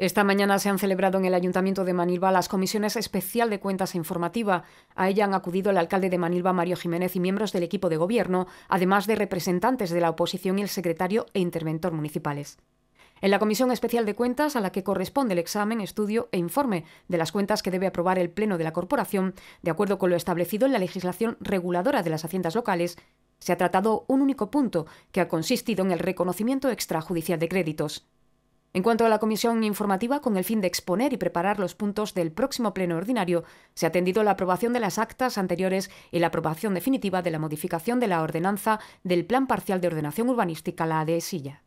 Esta mañana se han celebrado en el Ayuntamiento de Manilva las comisiones especial de cuentas e informativa. A ella han acudido el alcalde de Manilva, Mario Jiménez, y miembros del equipo de gobierno, además de representantes de la oposición y el secretario e interventor municipales. En la Comisión Especial de Cuentas, a la que corresponde el examen, estudio e informe de las cuentas que debe aprobar el Pleno de la Corporación, de acuerdo con lo establecido en la legislación reguladora de las haciendas locales, se ha tratado un único punto, que ha consistido en el reconocimiento extrajudicial de créditos. En cuanto a la comisión informativa, con el fin de exponer y preparar los puntos del próximo pleno ordinario, se ha atendido la aprobación de las actas anteriores y la aprobación definitiva de la modificación de la ordenanza del Plan Parcial de Ordenación Urbanística, la de Silla.